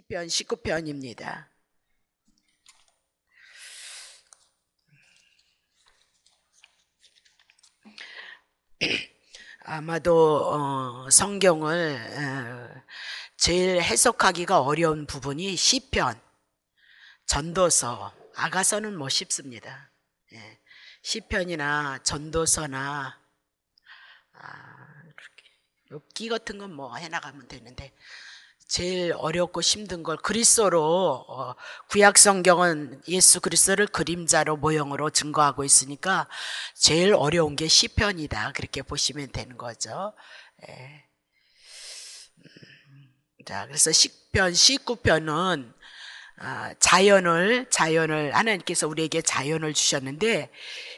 10편 19편입니다. 아마도 어, 성경을 어, 제일 해석하기가 어려운 부분이 시편, 전도서, 아가서는 뭐 쉽습니다. 예. 시편이나 전도서나 아, 기 같은 건 뭐 해나가면 되는데 제일 어렵고 힘든 걸 그리스도로 어, 구약 성경은 예수 그리스도를 그림자로 모형으로 증거하고 있으니까 제일 어려운 게 시편이다 그렇게 보시면 되는 거죠. 예. 음. 자 그래서 시편 19편은 아, 자연을 자연을 하나님께서 우리에게 자연을 주셨는데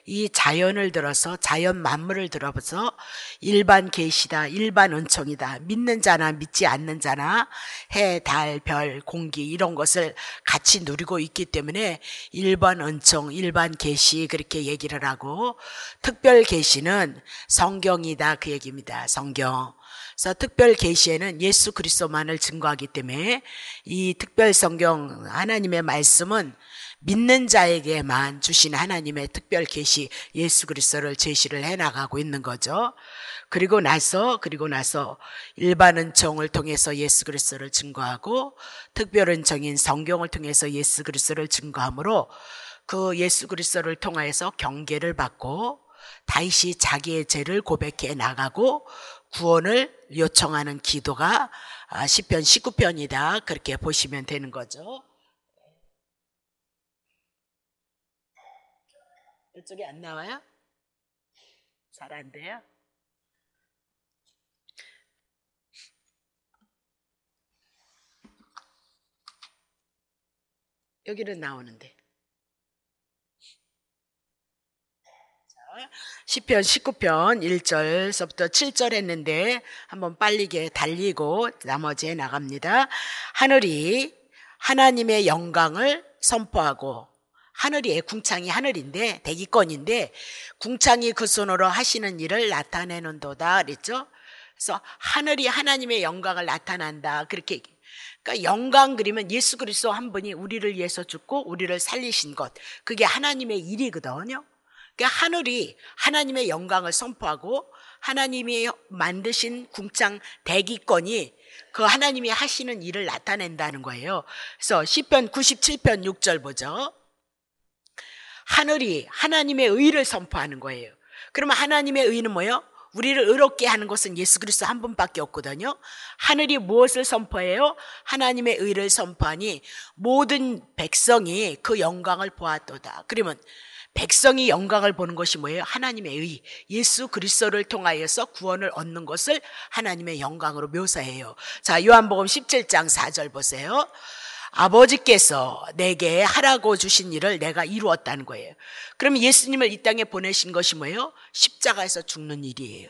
이 자연을 들어서 자연 만물을 들어서 일반 계시다 일반 은총이다 믿는 자나 믿지 않는 자나 해 달 별 공기 이런 것을 같이 누리고 있기 때문에 일반 은총 일반 계시 그렇게 얘기를 하고 특별 계시는 성경이다 그 얘기입니다 성경 그래서 특별 계시에는 예수 그리스도만을 증거하기 때문에 이 특별 성경 하나님의 말씀은 믿는 자에게만 주신 하나님의 특별 계시 예수 그리스도를 제시를 해 나가고 있는 거죠. 그리고 나서 그리고 나서 일반 은총을 통해서 예수 그리스도를 증거하고 특별 은총인 성경을 통해서 예수 그리스도를 증거함으로 그 예수 그리스도를 통하여서 경계를 받고 다시 자기의 죄를 고백해 나가고 구원을 요청하는 기도가 10편, 아, 19편이다. 그렇게 보시면 되는 거죠. 이쪽에 안 나와요? 잘 안 돼요? 여기는 나오는데. 1 0편 19편 1절서부터 7절 했는데 한번 빨리게 달리고 나머지에 나갑니다. 하늘이 하나님의 영광을 선포하고 하늘이 궁창이 하늘인데 대기권인데 궁창이 그 손으로 하시는 일을 나타내는도다 그랬죠. 그래서 하늘이 하나님의 영광을 나타난다 그렇게 그러니까 영광 그리면 예수 그리스도 한 분이 우리를 위해서 죽고 우리를 살리신 것 그게 하나님의 일이거든요. 그러니까 하늘이 하나님의 영광을 선포하고 하나님이 만드신 궁창 대기권이 그 하나님이 하시는 일을 나타낸다는 거예요. 그래서 시편 97편 6절 보죠. 하늘이 하나님의 의를 선포하는 거예요. 그러면 하나님의 의는 뭐예요? 우리를 의롭게 하는 것은 예수 그리스도 한 분밖에 없거든요. 하늘이 무엇을 선포해요? 하나님의 의를 선포하니 모든 백성이 그 영광을 보았도다. 그러면 백성이 영광을 보는 것이 뭐예요? 하나님의 의, 예수 그리스도를 통하여서 구원을 얻는 것을 하나님의 영광으로 묘사해요. 자, 요한복음 17장 4절 보세요. 아버지께서 내게 하라고 주신 일을 내가 이루었다는 거예요. 그럼 예수님을 이 땅에 보내신 것이 뭐예요? 십자가에서 죽는 일이에요.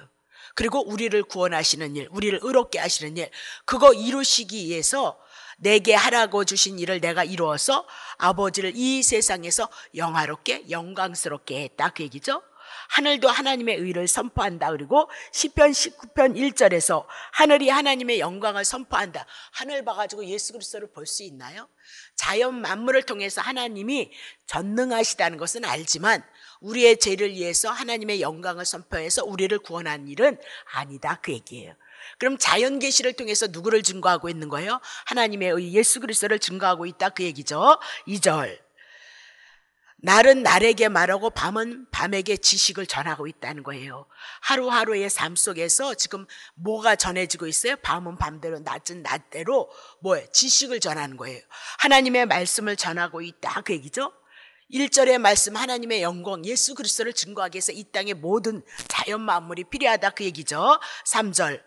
그리고 우리를 구원하시는 일, 우리를 의롭게 하시는 일, 그거 이루시기 위해서 내게 하라고 주신 일을 내가 이루어서 아버지를 이 세상에서 영화롭게 영광스럽게 했다 그 얘기죠. 하늘도 하나님의 의를 선포한다. 그리고 10편 19편 1절에서 하늘이 하나님의 영광을 선포한다. 하늘 봐가지고 예수 그리스도를 볼 수 있나요? 자연 만물을 통해서 하나님이 전능하시다는 것은 알지만 우리의 죄를 위해서 하나님의 영광을 선포해서 우리를 구원한 일은 아니다. 그 얘기예요. 그럼 자연 계시를 통해서 누구를 증거하고 있는 거예요? 하나님의 예수 그리스도를 증거하고 있다 그 얘기죠. 2절. 날은 날에게 말하고 밤은 밤에게 지식을 전하고 있다는 거예요. 하루하루의 삶 속에서 지금 뭐가 전해지고 있어요? 밤은 밤대로, 낮은 낮대로 뭐예요? 지식을 전하는 거예요. 하나님의 말씀을 전하고 있다. 그 얘기죠. 1절의 말씀 하나님의 영광 예수 그리스도를 증거하기 위해서 이 땅의 모든 자연 만물이 필요하다 그 얘기죠. 3절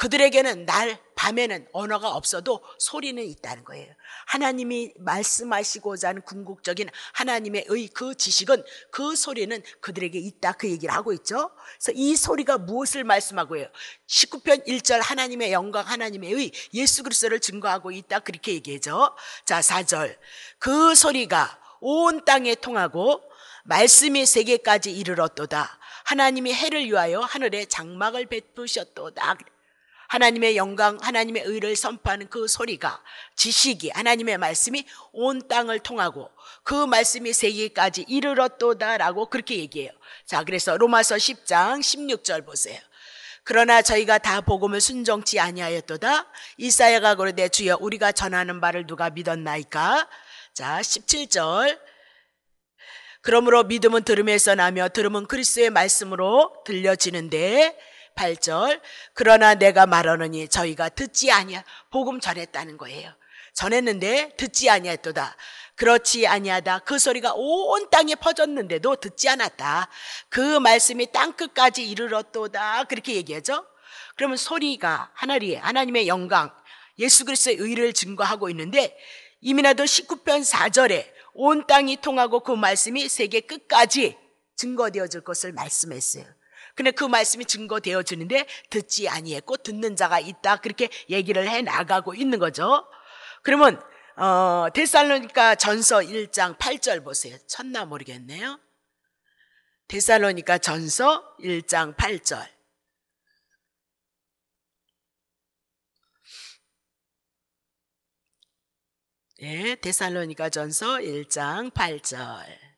그들에게는 날 밤에는 언어가 없어도 소리는 있다는 거예요. 하나님이 말씀하시고자 하는 궁극적인 하나님의 의 그 지식은 그 소리는 그들에게 있다 그 얘기를 하고 있죠. 그래서 이 소리가 무엇을 말씀하고 해요? 19편 1절 하나님의 영광 하나님의 의 예수 그리스도를 증거하고 있다 그렇게 얘기하죠. 자, 4절. 그 소리가 온 땅에 통하고 말씀이 세계까지 이르렀도다. 하나님이 해를 위하여 하늘에 장막을 베푸셨도다. 하나님의 영광, 하나님의 의를 선포하는 그 소리가 지식이 하나님의 말씀이 온 땅을 통하고 그 말씀이 세계까지 이르렀도다라고 그렇게 얘기해요. 자, 그래서 로마서 10장 16절 보세요. 그러나 저희가 다 복음을 순종치 아니하였도다. 이사야가 그러되 주여 우리가 전하는 바를 누가 믿었나이까? 자, 17절. 그러므로 믿음은 들음에서 나며 들음은 그리스의 말씀으로 들려지는데 8절 그러나 내가 말하느니 저희가 듣지 아니하 복음 전했다는 거예요. 전했는데 듣지 아니하였도다. 그렇지 아니하다. 그 소리가 온 땅에 퍼졌는데도 듣지 않았다. 그 말씀이 땅 끝까지 이르렀도다. 그렇게 얘기하죠. 그러면 소리가 하나님 하나님의 영광 예수 그리스도의 의를 증거하고 있는데 이미나도 19편 4절에 온 땅이 통하고 그 말씀이 세계 끝까지 증거되어질 것을 말씀했어요. 근데 그 말씀이 증거되어지는데 듣지 아니했고 듣는 자가 있다 그렇게 얘기를 해 나가고 있는 거죠. 그러면 어, 데살로니가 전서 1장 8절 보세요. 첫나 모르겠네요. 데살로니가 전서 1장 8절. 예, 데살로니가 전서 1장 8절.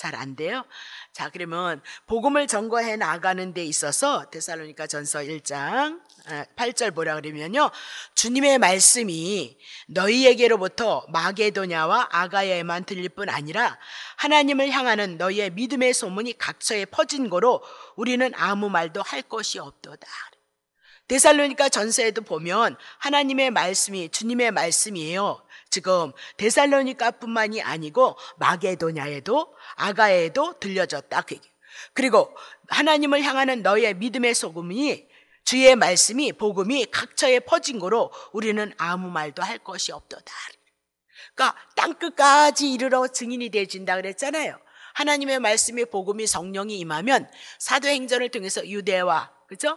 잘안 돼요. 자, 그러면 복음을 전거해 나가는 데 있어서 데살로니가 전서 1장 8절 아, 보라 그러면요. 주님의 말씀이 너희에게로부터 마게도냐와 아가야에만 들릴 뿐 아니라 하나님을 향하는 너희의 믿음의 소문이 각처에 퍼진 거로 우리는 아무 말도 할 것이 없도다. 데살로니가 전서에도 보면 하나님의 말씀이 주님의 말씀이에요. 지금 데살로니카뿐만이 아니고 마게도냐에도 아가에도 들려졌다 그 그리고 하나님을 향하는 너의 믿음의 소금이 주의 말씀이 복음이 각처에 퍼진 거로 우리는 아무 말도 할 것이 없도다. 그러니까 땅 끝까지 이르러 증인이 되어 진다 그랬잖아요. 하나님의 말씀이 복음이 성령이 임하면 사도행전을 통해서 유대와 그죠?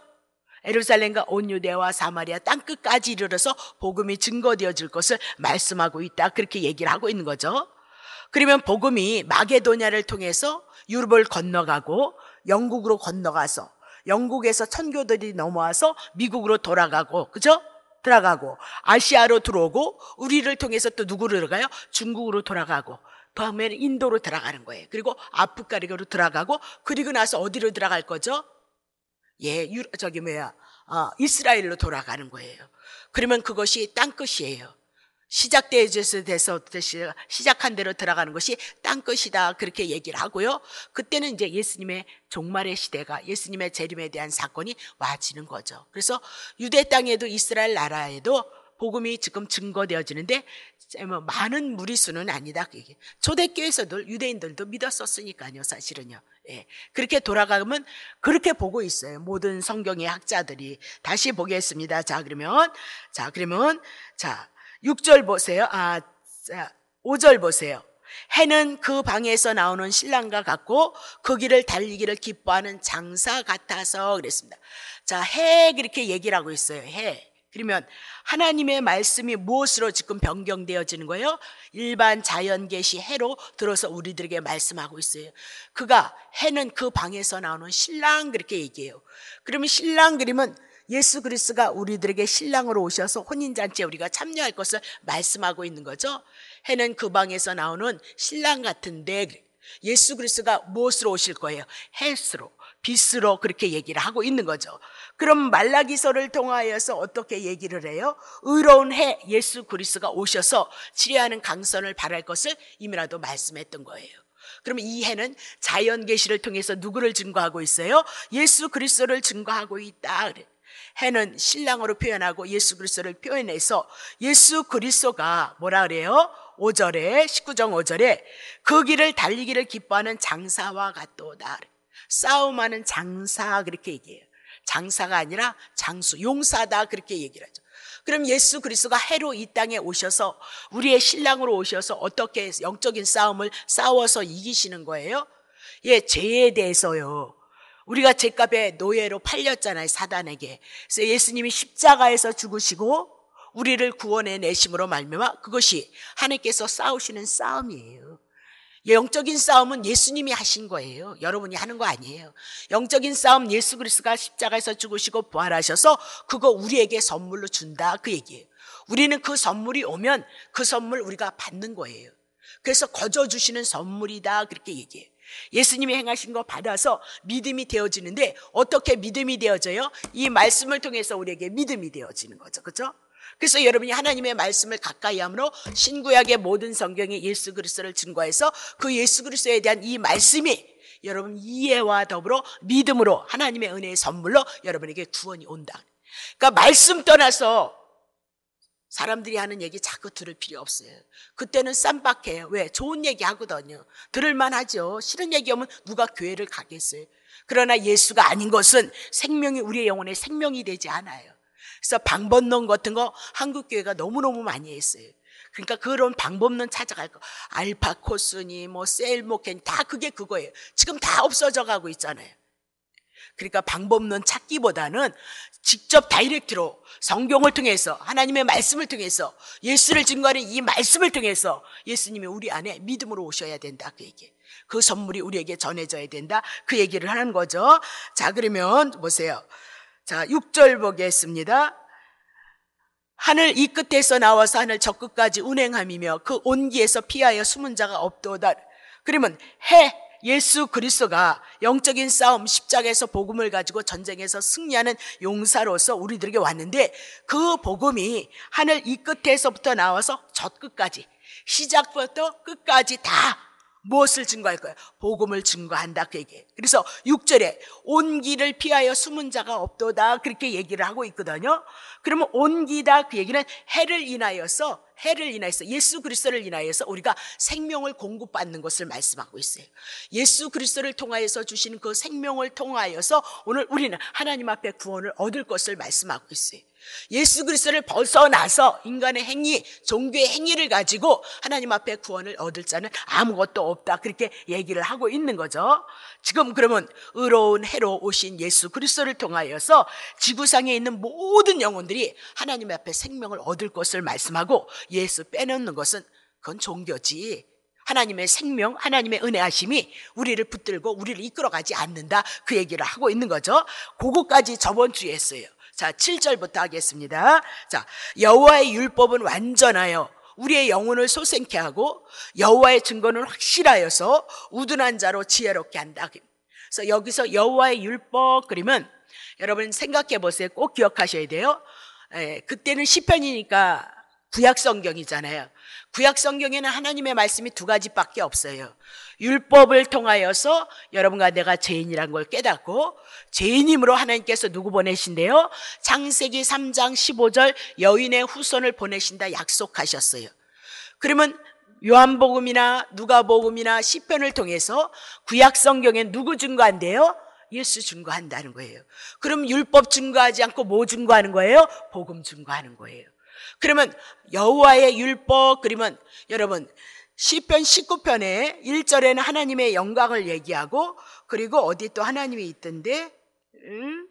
에루살렘과 온 유대와 사마리아 땅 끝까지 이르러서 복음이 증거되어질 것을 말씀하고 있다. 그렇게 얘기를 하고 있는 거죠. 그러면 복음이 마게도냐를 통해서 유럽을 건너가고 영국으로 건너가서 영국에서 천교들이 넘어와서 미국으로 돌아가고 그죠? 들어가고 아시아로 들어오고 우리를 통해서 또 누구로 들어가요? 중국으로 돌아가고 다음에는 인도로 들어가는 거예요. 그리고 아프리카로 들어가고 그리고 나서 어디로 들어갈 거죠? 예, 유, 저기 뭐야, 어, 이스라엘로 돌아가는 거예요. 그러면 그것이 땅 끝이에요. 시작돼서 시작한 대로 들어가는 것이 땅 것이다 그렇게 얘기를 하고요. 그때는 이제 예수님의 종말의 시대가 예수님의 재림에 대한 사건이 와지는 거죠. 그래서 유대 땅에도 이스라엘 나라에도 복음이 지금 증거되어지는데 뭐 많은 무리수는 아니다. 그 초대교회에서도 유대인들도 믿었었으니까요, 사실은요. 예. 그렇게 돌아가면 그렇게 보고 있어요. 모든 성경의 학자들이 다시 보겠습니다. 자, 그러면 자, 그러면 자, 6절 보세요. 아, 자, 5절 보세요. 해는 그 방에서 나오는 신랑과 같고 그 길을 달리기를 기뻐하는 장사 같아서 그랬습니다. 자, 해 그렇게 얘기를 하고 있어요. 해. 그러면 하나님의 말씀이 무엇으로 지금 변경되어지는 거예요? 일반 자연계시 해로 들어서 우리들에게 말씀하고 있어요. 그가 해는 그 방에서 나오는 신랑 그렇게 얘기해요. 그러면 신랑 그림은 예수 그리스가 우리들에게 신랑으로 오셔서 혼인잔치에 우리가 참여할 것을 말씀하고 있는 거죠. 해는 그 방에서 나오는 신랑 같은데 예수 그리스가 무엇으로 오실 거예요? 헬스로. 빛으로 그렇게 얘기를 하고 있는 거죠. 그럼 말라기서를 통하여서 어떻게 얘기를 해요? 의로운 해 예수 그리스가 오셔서 치료하는 강선을 바랄 것을 이미라도 말씀했던 거예요. 그러면 이 해는 자연 계시를 통해서 누구를 증거하고 있어요? 예수 그리스도를 증거하고 있다. 해는 신랑으로 표현하고 예수 그리스도를 표현해서 예수 그리스도가 뭐라 그래요? 5절에 19장 5절에 그 길을 달리기를 기뻐하는 장사와 같도다. 그래. 싸움하는 장사 그렇게 얘기해요. 장사가 아니라 장수, 용사다 그렇게 얘기를 하죠. 그럼 예수 그리스도가 해로 이 땅에 오셔서 우리의 신랑으로 오셔서 어떻게 영적인 싸움을 싸워서 이기시는 거예요? 예, 죄에 대해서요. 우리가 죄값의 노예로 팔렸잖아요, 사단에게. 그래서 예수님이 십자가에서 죽으시고 우리를 구원해 내심으로 말미암아 그것이 하나님께서 싸우시는 싸움이에요. 영적인 싸움은 예수님이 하신 거예요. 여러분이 하는 거 아니에요. 영적인 싸움 예수 그리스가 십자가에서 죽으시고 부활하셔서 그거 우리에게 선물로 준다 그 얘기예요. 우리는 그 선물이 오면 그 선물 우리가 받는 거예요. 그래서 거저 주시는 선물이다 그렇게 얘기해요. 예수님이 행하신 거 받아서 믿음이 되어지는데 어떻게 믿음이 되어져요? 이 말씀을 통해서 우리에게 믿음이 되어지는 거죠. 그렇죠? 그래서 여러분이 하나님의 말씀을 가까이 함으로 신구약의 모든 성경이 예수 그리스도를 증거해서 그 예수 그리스도에 대한 이 말씀이 여러분 이해와 더불어 믿음으로 하나님의 은혜의 선물로 여러분에게 구원이 온다. 그러니까 말씀 떠나서 사람들이 하는 얘기 자꾸 들을 필요 없어요. 그때는 쌈박해요. 왜? 좋은 얘기 하거든요. 들을만 하죠. 싫은 얘기하면 누가 교회를 가겠어요. 그러나 예수가 아닌 것은 생명이 우리의 영혼의 생명이 되지 않아요. 그래서 방법론 같은 거 한국교회가 너무너무 많이 했어요. 그러니까 그런 방법론 찾아갈 거. 알파코스니 뭐 셀모켄 다 그게 그거예요. 지금 다 없어져 가고 있잖아요. 그러니까 방법론 찾기보다는 직접 다이렉트로 성경을 통해서 하나님의 말씀을 통해서 예수를 증거하는 이 말씀을 통해서 예수님이 우리 안에 믿음으로 오셔야 된다 그 얘기. 그 선물이 우리에게 전해져야 된다 그 얘기를 하는 거죠. 자 그러면 보세요. 자, 6절 보겠습니다. 하늘 이 끝에서 나와서 하늘 저 끝까지 운행함이며 그 온기에서 피하여 숨은 자가 없도다. 그러면 해 예수 그리스도가 영적인 싸움 십자가에서 복음을 가지고 전쟁에서 승리하는 용사로서 우리들에게 왔는데 그 복음이 하늘 이 끝에서부터 나와서 저 끝까지 시작부터 끝까지 다 무엇을 증거할 거예 복음을 증거한다 그얘기 그래서 6절에 온기를 피하여 숨은 자가 없도다 그렇게 얘기를 하고 있거든요. 그러면 온기다 그 얘기는 해를 인하여서 해를 인하여서 예수 그리스도를 인하여서 우리가 생명을 공급받는 것을 말씀하고 있어요. 예수 그리스도를 통하여서 주시그 생명을 통하여서 오늘 우리는 하나님 앞에 구원을 얻을 것을 말씀하고 있어요. 예수 그리스도를 벗어나서 인간의 행위, 종교의 행위를 가지고 하나님 앞에 구원을 얻을 자는 아무것도 없다. 그렇게 얘기를 하고 있는 거죠. 지금 그러면 의로운 해로 오신 예수 그리스도를 통하여서 지구상에 있는 모든 영혼들이 하나님 앞에 생명을 얻을 것을 말씀하고 예수 빼놓는 것은 그건 종교지. 하나님의 생명, 하나님의 은혜하심이 우리를 붙들고 우리를 이끌어가지 않는다. 그 얘기를 하고 있는 거죠. 그거까지 저번 주에 했어요. 자, 7절부터 하겠습니다. 자, 여호와의 율법은 완전하여 우리의 영혼을 소생케 하고 여호와의 증거는 확실하여서 우둔한 자로 지혜롭게 한다. 그래서 여기서 여호와의 율법 그림은 여러분 생각해 보세요. 꼭 기억하셔야 돼요. 예, 그때는 시편이니까 구약 성경이잖아요. 구약 성경에는 하나님의 말씀이 두 가지밖에 없어요. 율법을 통하여서 여러분과 내가 죄인이란 걸 깨닫고 죄인임으로 하나님께서 누구 보내신대요? 창세기 3장 15절 여인의 후손을 보내신다 약속하셨어요. 그러면 요한복음이나 누가복음이나 시편을 통해서 구약 성경에 누구 증거한대요? 예수 증거한다는 거예요. 그럼 율법 증거하지 않고 뭐 증거하는 거예요? 복음 증거하는 거예요. 그러면 여호와의 율법 그러면 여러분 시편 19편에 1절에는 하나님의 영광을 얘기하고 그리고 어디 또 하나님이 있던데 음?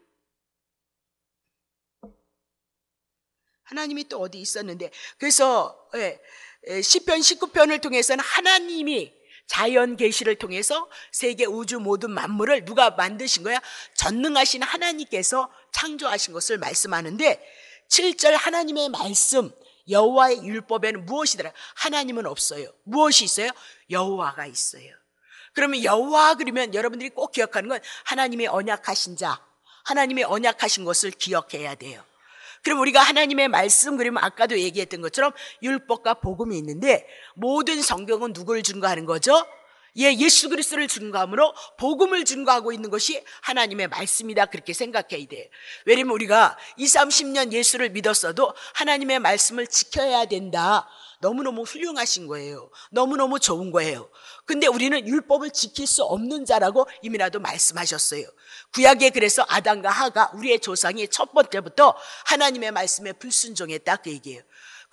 하나님이 또 어디 있었는데 그래서 예, 예, 시편 19편을 통해서는 하나님이 자연 계시를 통해서 세계 우주 모든 만물을 누가 만드신 거야? 전능하신 하나님께서 창조하신 것을 말씀하는데 7절 하나님의 말씀 여호와의 율법에는 무엇이더라? 하나님은 없어요. 무엇이 있어요? 여호와가 있어요. 그러면 여호와 그러면 여러분들이 꼭 기억하는 건 하나님의 언약하신 자, 하나님의 언약하신 것을 기억해야 돼요. 그럼 우리가 하나님의 말씀 그러면 아까도 얘기했던 것처럼 율법과 복음이 있는데 모든 성경은 누굴 증거하는 거죠? 예, 예수 그리스도를 증거함으로 복음을 증거하고 있는 것이 하나님의 말씀이다. 그렇게 생각해야 돼. 왜냐면 우리가 20, 30년 예수를 믿었어도 하나님의 말씀을 지켜야 된다. 너무너무 훌륭하신 거예요. 너무너무 좋은 거예요. 근데 우리는 율법을 지킬 수 없는 자라고 이미라도 말씀하셨어요. 구약에 그래서 아담과 하가 우리의 조상이 첫 번째부터 하나님의 말씀에 불순종했다 그 얘기예요.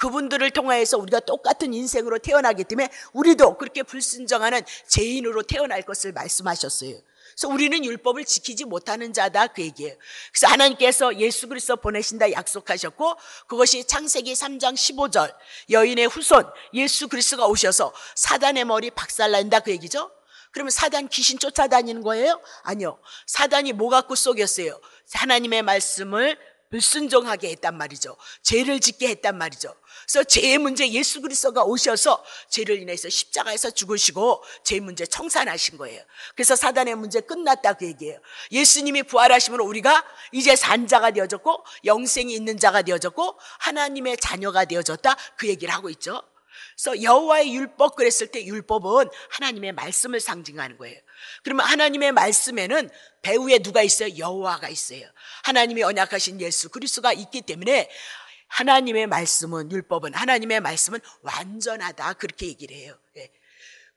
그분들을 통하여서 우리가 똑같은 인생으로 태어나기 때문에 우리도 그렇게 불순정하는 죄인으로 태어날 것을 말씀하셨어요. 그래서 우리는 율법을 지키지 못하는 자다 그 얘기예요. 그래서 하나님께서 예수 그리스도 보내신다 약속하셨고 그것이 창세기 3장 15절 여인의 후손 예수 그리스도가 오셔서 사단의 머리 박살난다 그 얘기죠. 그러면 사단 귀신 쫓아다니는 거예요? 아니요. 사단이 뭐 갖고 속였어요? 하나님의 말씀을 불순종하게 했단 말이죠. 죄를 짓게 했단 말이죠. 그래서 죄의 문제 예수 그리스도가 오셔서 죄를 인해서 십자가에서 죽으시고 죄 문제 청산하신 거예요. 그래서 사단의 문제 끝났다고 그 얘기해요. 예수님이 부활하시면 우리가 이제 산자가 되어졌고 영생이 있는 자가 되어졌고 하나님의 자녀가 되어졌다 그 얘기를 하고 있죠. 그래서 여호와의 율법 그랬을 때 율법은 하나님의 말씀을 상징하는 거예요. 그러면 하나님의 말씀에는 배후에 누가 있어요? 여호와가 있어요. 하나님이 언약하신 예수 그리스도가 있기 때문에 하나님의 말씀은 율법은 하나님의 말씀은 완전하다 그렇게 얘기를 해요. 예.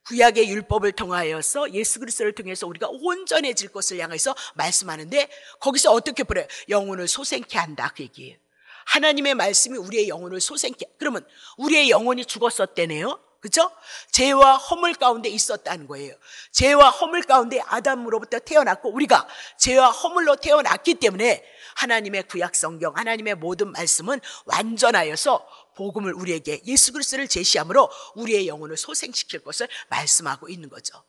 구약의 율법을 통하여서 예수 그리스도를 통해서 우리가 온전해질 것을 향해서 말씀하는데 거기서 어떻게 보래 영혼을 소생케 한다 그 얘기예요. 하나님의 말씀이 우리의 영혼을 소생케. 그러면 우리의 영혼이 죽었었대네요. 그죠? 죄와 허물 가운데 있었다는 거예요. 죄와 허물 가운데 아담으로부터 태어났고 우리가 죄와 허물로 태어났기 때문에 하나님의 구약 성경, 하나님의 모든 말씀은 완전하여서 복음을 우리에게 예수 그리스도를 제시함으로 우리의 영혼을 소생시킬 것을 말씀하고 있는 거죠.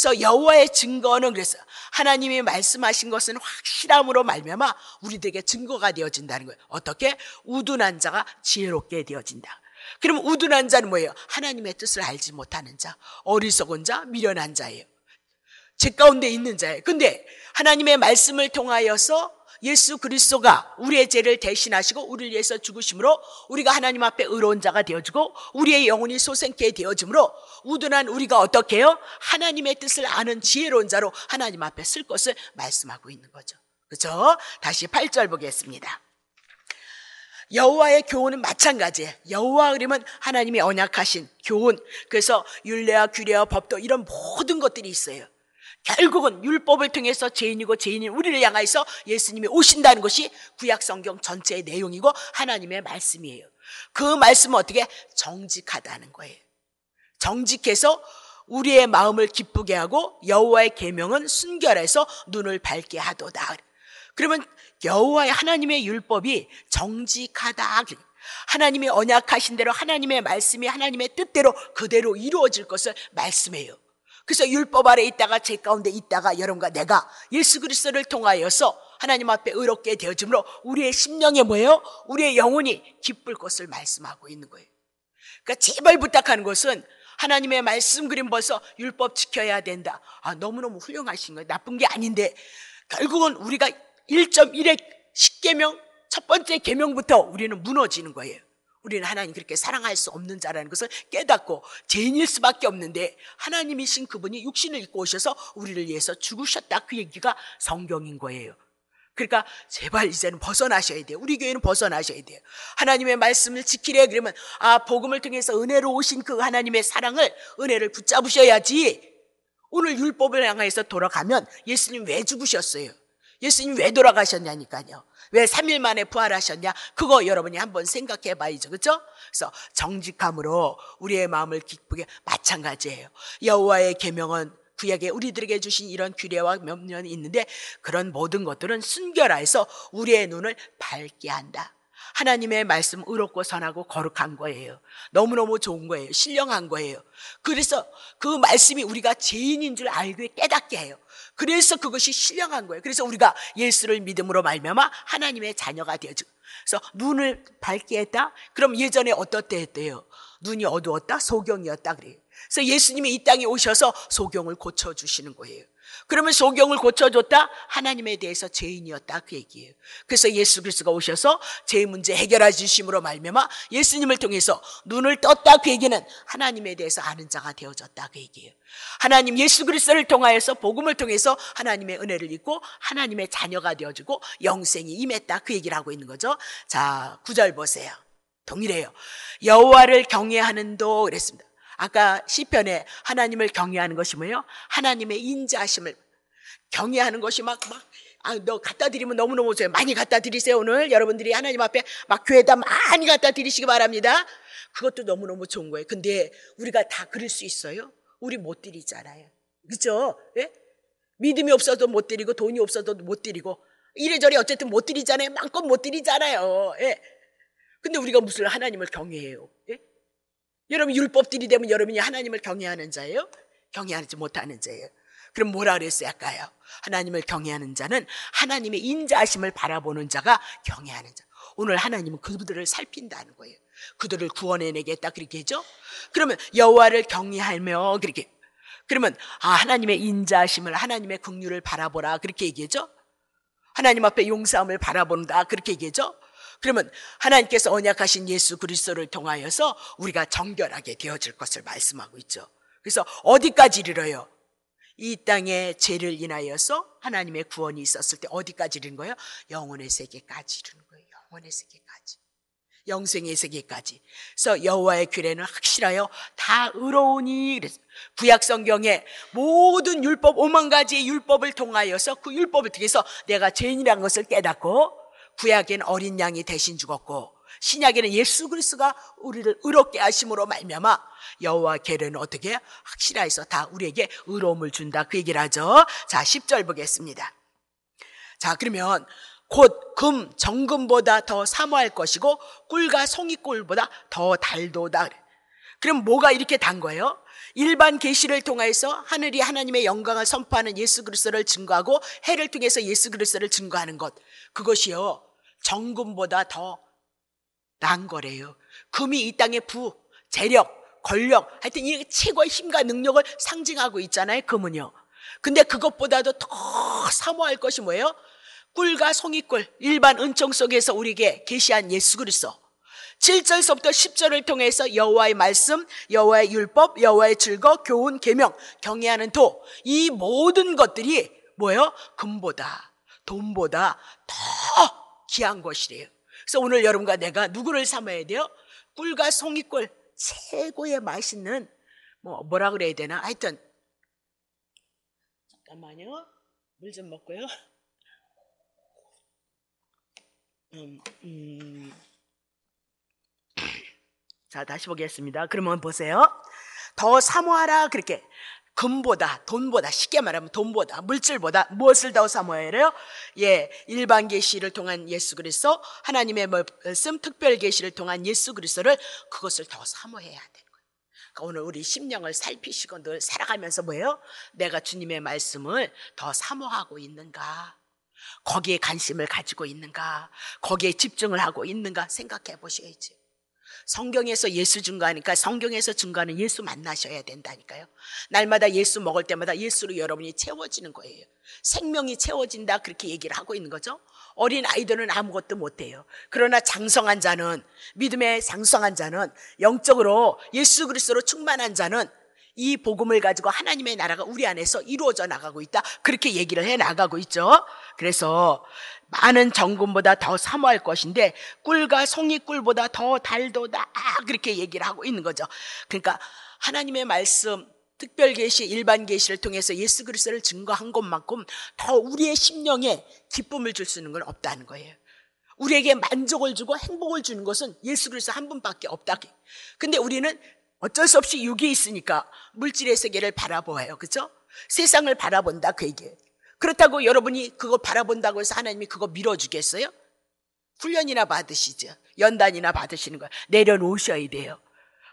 그래서 여호와의 증거는 그래서 하나님이 말씀하신 것은 확실함으로 말미암아 우리들에게 증거가 되어진다는 거예요. 어떻게? 우둔한 자가 지혜롭게 되어진다. 그럼 우둔한 자는 뭐예요? 하나님의 뜻을 알지 못하는 자, 어리석은 자, 미련한 자예요. 제 가운데 있는 자예요. 근데 하나님의 말씀을 통하여서 예수 그리스도가 우리의 죄를 대신하시고 우리를 위해서 죽으심으로 우리가 하나님 앞에 의로운 자가 되어지고 우리의 영혼이 소생케 되어지므로 우둔한 우리가 어떻게 해요? 하나님의 뜻을 아는 지혜로운 자로 하나님 앞에 쓸 것을 말씀하고 있는 거죠. 그렇죠? 다시 8절 보겠습니다. 여호와의 교훈은 마찬가지예요. 여호와 그림은 하나님이 언약하신 교훈. 그래서 윤례와 규례와 법도 이런 모든 것들이 있어요. 결국은 율법을 통해서 죄인이고 죄인인 우리를 향하여서 예수님이 오신다는 것이 구약 성경 전체의 내용이고 하나님의 말씀이에요. 그 말씀은 어떻게 정직하다는 거예요. 정직해서 우리의 마음을 기쁘게 하고 여호와의 계명은 순결해서 눈을 밝게 하도다. 그러면 여호와의 하나님의 율법이 정직하다. 하나님의 언약하신 대로 하나님의 말씀이 하나님의 뜻대로 그대로 이루어질 것을 말씀해요. 그래서 율법 아래 있다가 죄 가운데 있다가 여러분과 내가 예수 그리스도를 통하여서 하나님 앞에 의롭게 되어지므로 우리의 심령에 뭐예요? 우리의 영혼이 기쁠 것을 말씀하고 있는 거예요. 그러니까 제발 부탁하는 것은 하나님의 말씀 그림 벌써 율법 지켜야 된다. 아, 너무너무 훌륭하신 거예요. 나쁜 게 아닌데 결국은 우리가 1.1의 10계명 첫 번째 계명부터 우리는 무너지는 거예요. 우리는 하나님 그렇게 사랑할 수 없는 자라는 것을 깨닫고 죄인일 수밖에 없는데 하나님이신 그분이 육신을 입고 오셔서 우리를 위해서 죽으셨다 그 얘기가 성경인 거예요. 그러니까 제발 이제는 벗어나셔야 돼요. 우리 교회는 벗어나셔야 돼요. 하나님의 말씀을 지키래 그러면 아 복음을 통해서 은혜로 오신 그 하나님의 사랑을 은혜를 붙잡으셔야지. 오늘 율법을 향해서 돌아가면 예수님 왜 죽으셨어요? 예수님 왜 돌아가셨냐니까요. 왜 3일 만에 부활하셨냐? 그거 여러분이 한번 생각해 봐야죠. 그죠 그래서 정직함으로 우리의 마음을 기쁘게 마찬가지예요. 여호와의 계명은 그에게 우리들에게 주신 이런 규례와 명령이 있는데 그런 모든 것들은 순결화해서 우리의 눈을 밝게 한다. 하나님의 말씀 의롭고 선하고 거룩한 거예요. 너무너무 좋은 거예요. 신령한 거예요. 그래서 그 말씀이 우리가 죄인인 줄 알고 깨닫게 해요. 그래서 그것이 신령한 거예요. 그래서 우리가 예수를 믿음으로 말미암아 하나님의 자녀가 되어져. 그래서 눈을 밝게 했다. 그럼 예전에 어떻대 했대요? 눈이 어두웠다, 소경이었다 그래요. 그래서 예수님이 이 땅에 오셔서 소경을 고쳐 주시는 거예요. 그러면 소경을 고쳐줬다? 하나님에 대해서 죄인이었다. 그 얘기예요. 그래서 예수 그리스도가 오셔서 죄 문제 해결해 주심으로 말미암아 예수님을 통해서 눈을 떴다. 그 얘기는 하나님에 대해서 아는 자가 되어졌다. 그 얘기예요. 하나님 예수 그리스도를 통하여서 복음을 통해서 하나님의 은혜를 입고 하나님의 자녀가 되어지고 영생이 임했다. 그 얘기를 하고 있는 거죠. 자, 구절 보세요. 동일해요. 여호와를 경외하는 도 그랬습니다. 아까 시편에 하나님을 경외하는 것이 뭐예요? 하나님의 인자하심을 경외하는 것이 막 막 아, 너 갖다 드리면 너무너무 좋아요. 많이 갖다 드리세요, 오늘. 여러분들이 하나님 앞에 막 교회에다 많이 갖다 드리시기 바랍니다. 그것도 너무너무 좋은 거예요. 근데 우리가 다 그럴 수 있어요? 우리 못 드리잖아요. 그죠? 예? 믿음이 없어도 못 드리고, 돈이 없어도 못 드리고, 이래저래 어쨌든 못 드리잖아요. 마음껏 못 드리잖아요. 예? 근데 우리가 무슨 하나님을 경외해요. 예? 여러분 율법들이 되면 여러분이 하나님을 경외하는 자예요? 경외하지 못하는 자예요. 그럼 뭐라 그랬어요 아까요? 하나님을 경외하는 자는 하나님의 인자하심을 바라보는 자가 경외하는 자. 오늘 하나님은 그들을 살핀다는 거예요. 그들을 구원해내겠다 그렇게 죠 그러면 여호와를 경외하며 그렇게 그러면 아 하나님의 인자하심을 하나님의 긍휼을 바라보라 그렇게 얘기죠 하나님 앞에 용서함을 바라본다 그렇게 얘기죠 그러면 하나님께서 언약하신 예수 그리스도를 통하여서 우리가 정결하게 되어질 것을 말씀하고 있죠. 그래서 어디까지 이르러요? 이 땅에 죄를 인하여서 하나님의 구원이 있었을 때 어디까지 이른 거예요? 영혼의 세계까지 이르는 거예요. 영혼의 세계까지. 영생의 세계까지. 그래서 여호와의 규례는 확실하여 다 의로우니 구약 성경의 모든 율법 오만 가지의 율법을 통하여서 그 율법을 통해서 내가 죄인이라는 것을 깨닫고 구약엔 어린 양이 대신 죽었고 신약에는 예수 그리스도가 우리를 의롭게 하심으로 말미암아 여호와 계는 어떻게 확실하여서 다 우리에게 의로움을 준다 그 얘기를 하죠. 자, 10절 보겠습니다. 자, 그러면 곧 금, 정금보다 더 사모할 것이고 꿀과 송이꿀보다 더 달도다. 그럼 뭐가 이렇게 단 거예요? 일반 계시를 통해서 하늘이 하나님의 영광을 선포하는 예수 그리스도를 증거하고 해를 통해서 예수 그리스도를 증거하는 것. 그것이요. 정금보다 더 난 거래요. 금이 이 땅의 부, 재력, 권력, 하여튼 이 최고의 힘과 능력을 상징하고 있잖아요. 금은요. 근데 그것보다도 더 사모할 것이 뭐예요? 꿀과 송이꿀, 일반 은총 속에서 우리에게 계시한 예수 그리스도. 7절서부터 10절을 통해서 여호와의 말씀, 여호와의 율법, 여호와의 즐거, 교훈, 계명, 경외하는 도. 이 모든 것들이 뭐예요? 금보다, 돈보다 더 귀한 것이래요. 그래서 오늘 여러분과 내가 누구를 삼아야 돼요? 꿀과 송이꿀 최고의 맛있는 뭐 뭐라 그래야 되나? 하여튼 잠깐만요. 물 좀 먹고요. 음, 음. 자, 다시 보겠습니다. 그러면 보세요. 더 사모하라 그렇게 금보다 돈보다 쉽게 말하면 돈보다 물질보다 무엇을 더 삼아야 해요? 예, 일반 계시를 통한 예수 그리스도, 하나님의 말씀 특별 계시를 통한 예수 그리스도를 그것을 더 삼아야 돼. 그러니까 오늘 우리 심령을 살피시고 늘 살아가면서 뭐예요? 내가 주님의 말씀을 더 사모하고 있는가? 거기에 관심을 가지고 있는가? 거기에 집중을 하고 있는가? 생각해 보셔야지. 성경에서 예수 증거하니까 성경에서 증거하는 예수 만나셔야 된다니까요. 날마다 예수 먹을 때마다 예수로 여러분이 채워지는 거예요. 생명이 채워진다 그렇게 얘기를 하고 있는 거죠. 어린 아이들은 아무것도 못해요. 그러나 장성한 자는 믿음의 장성한 자는 영적으로 예수 그리스도로 충만한 자는 이 복음을 가지고 하나님의 나라가 우리 안에서 이루어져 나가고 있다. 그렇게 얘기를 해 나가고 있죠. 그래서 많은 정금보다 더 사모할 것인데 꿀과 송이 꿀보다 더 달도다. 그렇게 얘기를 하고 있는 거죠. 그러니까 하나님의 말씀 특별 계시 일반 계시를 통해서 예수 그리스도를 증거한 것만큼 더 우리의 심령에 기쁨을 줄 수 있는 건 없다는 거예요. 우리에게 만족을 주고 행복을 주는 것은 예수 그리스도 한 분밖에 없다. 근데 우리는 어쩔 수 없이 육이 있으니까 물질의 세계를 바라보아요. 그죠? 세상을 바라본다 그에게 그렇다고 여러분이 그거 바라본다고 해서 하나님이 그거 밀어주겠어요? 훈련이나 받으시죠. 연단이나 받으시는 거예요. 내려놓으셔야 돼요.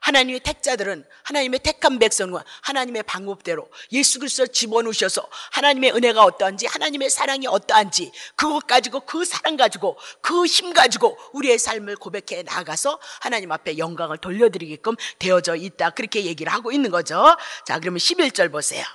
하나님의 택자들은 하나님의 택한 백성과 하나님의 방법대로 예수 그리스도 집어넣으셔서 하나님의 은혜가 어떠한지 하나님의 사랑이 어떠한지 그것 가지고 그 사랑 가지고 그 힘 가지고 우리의 삶을 고백해 나가서 하나님 앞에 영광을 돌려드리게끔 되어져 있다 그렇게 얘기를 하고 있는 거죠 자 그러면 11절 보세요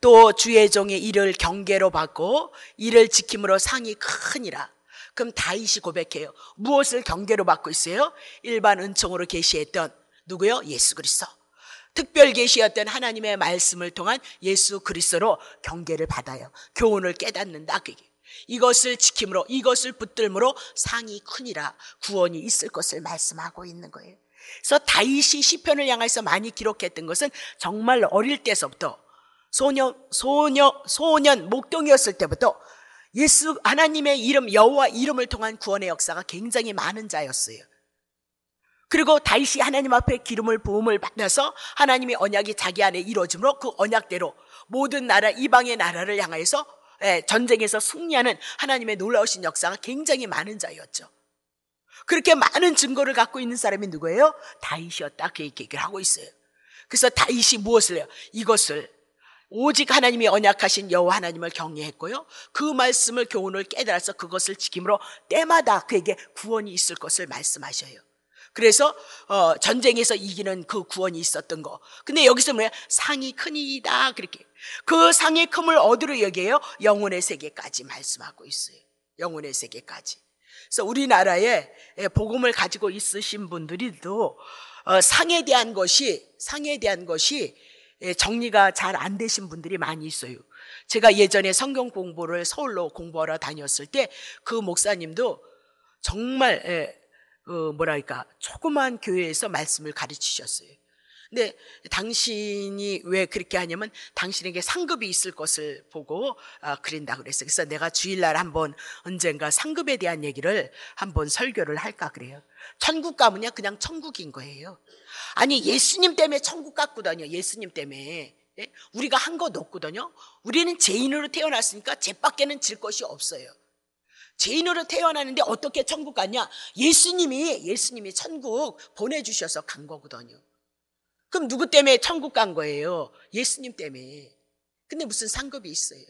또 주의 종의 일을 경계로 받고 이를 지킴으로 상이 크니라 그럼 다윗이 고백해요. 무엇을 경계로 받고 있어요? 일반 은총으로 계시했던 누구요? 예수 그리스도. 특별 계시였던 하나님의 말씀을 통한 예수 그리스도로 경계를 받아요. 교훈을 깨닫는다. 그게. 이것을 지킴으로 이것을 붙들므로 상이 크니라 구원이 있을 것을 말씀하고 있는 거예요. 그래서 다윗이 시편을 향해서 많이 기록했던 것은 정말 어릴 때서부터 소녀 소녀 소년 목동이었을 때부터 예수 하나님의 이름 여호와 이름을 통한 구원의 역사가 굉장히 많은 자였어요. 그리고 다윗이 하나님 앞에 기름을 부음을 받아서 하나님의 언약이 자기 안에 이루어지므로 그 언약대로 모든 나라 이방의 나라를 향해서 예, 전쟁에서 승리하는 하나님의 놀라우신 역사가 굉장히 많은 자였죠. 그렇게 많은 증거를 갖고 있는 사람이 누구예요? 다윗이었다. 그 얘기를 하고 있어요. 그래서 다윗이 무엇을 해요? 이것을 오직 하나님이 언약하신 여호와 하나님을 경외했고요. 그 말씀을 교훈을 깨달아서 그것을 지킴으로 때마다 그에게 구원이 있을 것을 말씀하셔요. 그래서 어, 전쟁에서 이기는 그 구원이 있었던 거. 근데 여기서 뭐야? 상이 크이다 그렇게. 그 상의 큼을 어디로 여기에요? 영혼의 세계까지 말씀하고 있어요. 영혼의 세계까지. 그래서 우리나라에 예, 복음을 가지고 있으신 분들이도 어, 상에 대한 것이 상에 대한 것이 예, 정리가 잘 안 되신 분들이 많이 있어요. 제가 예전에 성경 공부를 서울로 공부하러 다녔을 때 그 목사님도 정말 예, 어, 뭐랄까 조그만 교회에서 말씀을 가르치셨어요. 근데 당신이 왜 그렇게 하냐면 당신에게 상급이 있을 것을 보고 아, 그린다 그랬어요. 그래서 내가 주일날 한번 언젠가 상급에 대한 얘기를 한번 설교를 할까 그래요. 천국 가면 그냥 천국인 거예요. 아니 예수님 때문에 천국 갔거든요. 예수님 때문에. 예? 우리가 한것 없거든요. 우리는 죄인으로 태어났으니까 죄밖에는 질 것이 없어요. 죄인으로 태어나는데 어떻게 천국 갔냐? 예수님이 예수님이 천국 보내주셔서 간 거거든요. 그럼 누구 때문에 천국 간 거예요? 예수님 때문에. 근데 무슨 상급이 있어요?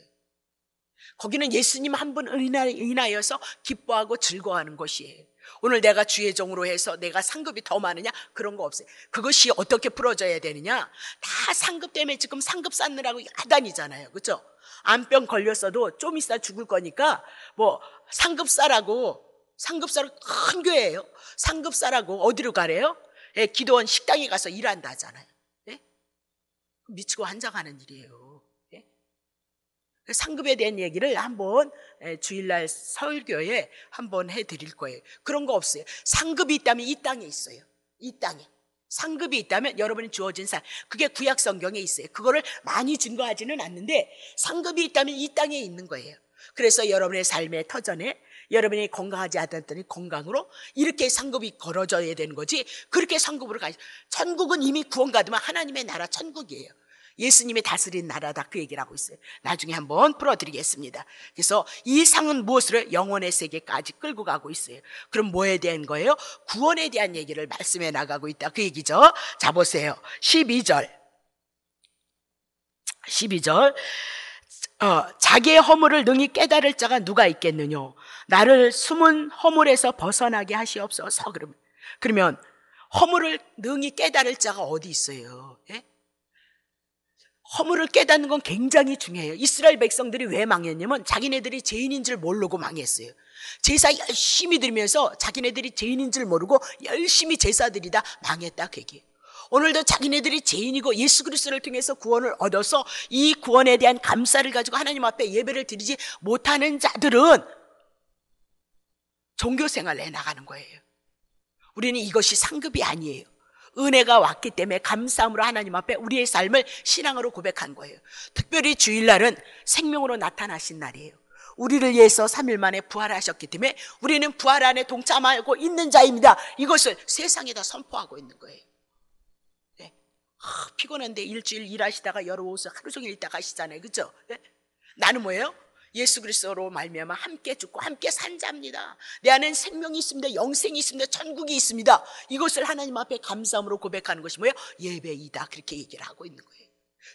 거기는 예수님 한분 인하여서 기뻐하고 즐거워하는 것이에요. 오늘 내가 주의 종으로 해서 내가 상급이 더 많으냐? 그런 거 없어요. 그것이 어떻게 풀어져야 되느냐? 다 상급 때문에 지금 상급 쌓느라고 야단이잖아요. 그렇죠? 암병 걸렸어도 좀 있어 죽을 거니까 뭐 상급사라고 상급사로 큰 교회예요. 상급사라고 어디로 가래요? 예, 기도원 식당에 가서 일한다 하잖아요. 예? 미치고 환장하는 일이에요. 예? 그 상급에 대한 얘기를 한번 예, 주일날 설교에 한번 해드릴 거예요. 그런 거 없어요. 상급이 있다면 이 땅에 있어요. 이 땅에. 상급이 있다면 여러분이 주어진 상 그게 구약 성경에 있어요. 그거를 많이 증거하지는 않는데 상급이 있다면 이 땅에 있는 거예요. 그래서 여러분의 삶의 터전에 여러분이 건강하지 않았더니 건강으로 이렇게 상급이 걸어져야 되는 거지 그렇게 상급으로 가 천국은 이미 구원가으면 하나님의 나라 천국이에요. 예수님이 다스린 나라다 그 얘기를 하고 있어요. 나중에 한번 풀어드리겠습니다. 그래서 이 상은 무엇을 영혼의 세계까지 끌고 가고 있어요. 그럼 뭐에 대한 거예요? 구원에 대한 얘기를 말씀해 나가고 있다 그 얘기죠. 자 보세요. 12절 12절 어, 자기의 허물을 능히 깨달을 자가 누가 있겠느냐 나를 숨은 허물에서 벗어나게 하시옵소서 그러면, 그러면 허물을 능히 깨달을 자가 어디 있어요? 예? 허물을 깨닫는 건 굉장히 중요해요. 이스라엘 백성들이 왜 망했냐면 자기네들이 죄인인 줄 모르고 망했어요. 제사 열심히 들리면서 자기네들이 죄인인 줄 모르고 열심히 제사 들이다 망했다 그얘 오늘도 자기네들이 죄인이고 예수 그리스도를 통해서 구원을 얻어서 이 구원에 대한 감사를 가지고 하나님 앞에 예배를 드리지 못하는 자들은 종교 생활을 해 나가는 거예요. 우리는 이것이 상급이 아니에요. 은혜가 왔기 때문에 감사함으로 하나님 앞에 우리의 삶을 신앙으로 고백한 거예요. 특별히 주일날은 생명으로 나타나신 날이에요. 우리를 위해서 3일 만에 부활하셨기 때문에 우리는 부활 안에 동참하고 있는 자입니다. 이것을 세상에다 선포하고 있는 거예요. 네. 아, 피곤한데 일주일 일하시다가 여러 옷을 하루 종일 있다 가시잖아요. 그죠? 네? 나는 뭐예요? 예수 그리스도로 말미암아 함께 죽고 함께 산 자입니다. 내 안엔 생명이 있습니다. 영생이 있습니다. 천국이 있습니다. 이것을 하나님 앞에 감사함으로 고백하는 것이 뭐예요? 예배이다. 그렇게 얘기를 하고 있는 거예요.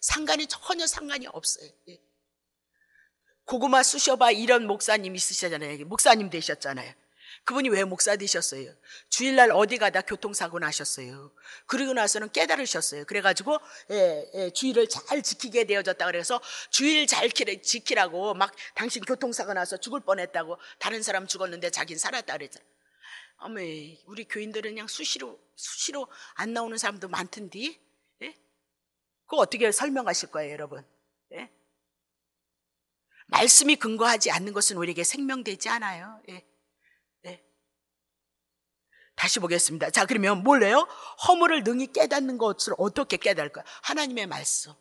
상관이 전혀 상관이 없어요. 예. 고구마 쑤셔봐 이런 목사님 있으시잖아요. 목사님 되셨잖아요. 그분이 왜 목사 되셨어요? 주일날 어디 가다 교통사고 나셨어요. 그러고 나서는 깨달으셨어요. 그래가지고 예, 예, 주일을 잘 지키게 되어졌다 그래서 주일 잘 지키라고 막 당신 교통사고 나서 죽을 뻔했다고 다른 사람 죽었는데 자긴 살았다 그랬잖아. 어메 우리 교인들은 그냥 수시로 수시로 안 나오는 사람도 많던디. 예? 그거 어떻게 설명하실 거예요, 여러분? 예? 말씀이 근거하지 않는 것은 우리에게 생명되지 않아요. 예. 다시 보겠습니다. 자, 그러면 뭘래요? 허물을 능히 깨닫는 것을 어떻게 깨달을까요? 하나님의 말씀.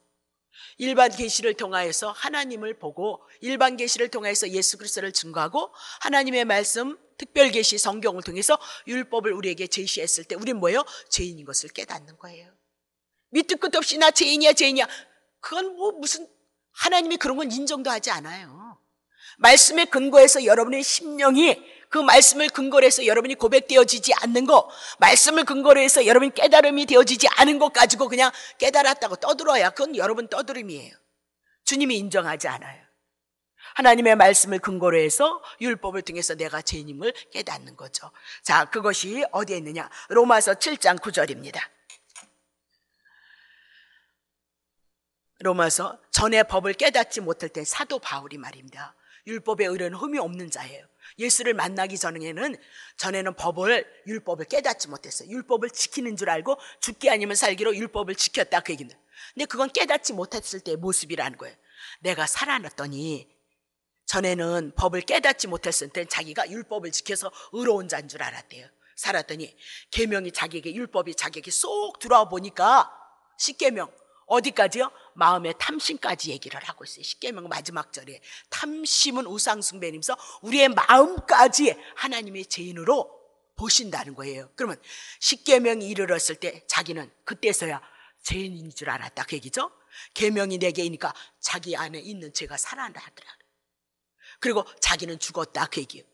일반 계시를 통하여서 하나님을 보고 일반 계시를 통하여서 예수 그리스도를 증거하고 하나님의 말씀 특별 계시 성경을 통해서 율법을 우리에게 제시했을 때 우린 뭐예요? 죄인인 것을 깨닫는 거예요. 밑도 끝도 없이 나 죄인이야 죄인이야. 그건 뭐 무슨 하나님이 그런 건 인정도 하지 않아요. 말씀의 근거에서 여러분의 심령이 그 말씀을 근거로 해서 여러분이 고백되어지지 않는 것, 말씀을 근거로 해서 여러분이 깨달음이 되어지지 않은 것 가지고 그냥 깨달았다고 떠들어야 그건 여러분 떠들음이에요. 주님이 인정하지 않아요. 하나님의 말씀을 근거로 해서 율법을 통해서 내가 죄인임을 깨닫는 거죠. 자, 그것이 어디에 있느냐? 로마서 7장 9절입니다. 로마서 전에 법을 깨닫지 못할 때 사도 바울이 말입니다. 율법의 의뢰는 흠이 없는 자예요. 예수를 만나기 전에는 전에는 법을 율법을 깨닫지 못했어요. 율법을 지키는 줄 알고 죽기 아니면 살기로 율법을 지켰다 그 얘긴데. 근데 그건 깨닫지 못했을 때의 모습이라는 거예요. 내가 살아났더니 전에는 법을 깨닫지 못했을 때 자기가 율법을 지켜서 의로운 자인 줄 알았대요. 살았더니 계명이 자기에게 율법이 자기에게 쏙 들어와 보니까 십계명 어디까지요? 마음의 탐심까지 얘기를 하고 있어요. 십계명 마지막 절에 탐심은 우상숭배님서 우리의 마음까지 하나님의 죄인으로 보신다는 거예요. 그러면 십계명이 이르렀을 때 자기는 그때서야 죄인인 줄 알았다 그 얘기죠. 계명이 내게이니까 자기 안에 있는 죄가 살아나더라. 그리고 자기는 죽었다 그 얘기예요.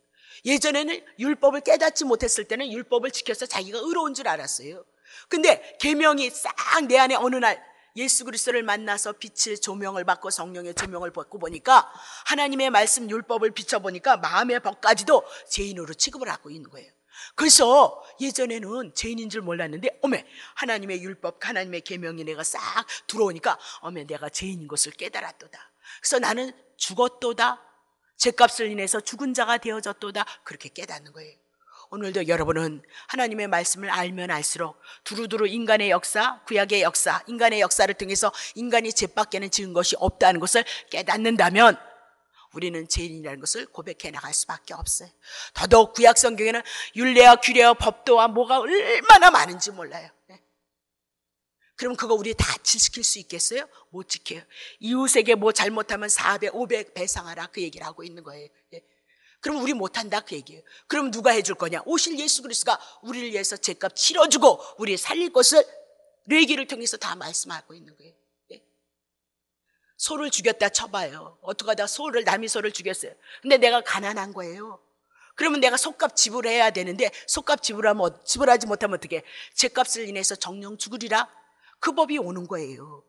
예전에는 율법을 깨닫지 못했을 때는 율법을 지켜서 자기가 의로운 줄 알았어요. 근데 계명이 싹 내 안에 어느 날 예수 그리스도를 만나서 빛의 조명을 받고 성령의 조명을 받고 보니까 하나님의 말씀 율법을 비춰보니까 마음의 법까지도 죄인으로 취급을 하고 있는 거예요. 그래서 예전에는 죄인인 줄 몰랐는데 어메 하나님의 율법 하나님의 계명이 내가 싹 들어오니까 어메 내가 죄인인 것을 깨달았도다. 그래서 나는 죽었도다. 죄값을 인해서 죽은 자가 되어졌도다. 그렇게 깨닫는 거예요. 오늘도 여러분은 하나님의 말씀을 알면 알수록 두루두루 인간의 역사, 구약의 역사, 인간의 역사를 통해서 인간이 죄밖에는 지은 것이 없다는 것을 깨닫는다면 우리는 죄인이라는 것을 고백해 나갈 수밖에 없어요. 더더욱 구약 성경에는 윤례와 규례와 법도와 뭐가 얼마나 많은지 몰라요. 네. 그럼 그거 우리 다 지킬 수 있겠어요? 못 지켜요. 이웃에게 뭐 잘못하면 400, 500 배상하라 그 얘기를 하고 있는 거예요. 네. 그럼 우리 못한다 그 얘기예요. 그럼 누가 해줄 거냐? 오실 예수 그리스가 우리를 위해서 죄값 치러주고 우리 살릴 것을 레기를 통해서 다 말씀하고 있는 거예요. 네? 소를 죽였다 쳐봐요. 어떻 하다 소를 남이 소를 죽였어요. 근데 내가 가난한 거예요. 그러면 내가 속값 지불해야 되는데 속값 지불하면 어, 지불하지 못하면 어떻게? 죄값을 인해서 정령 죽으리라. 그 법이 오는 거예요.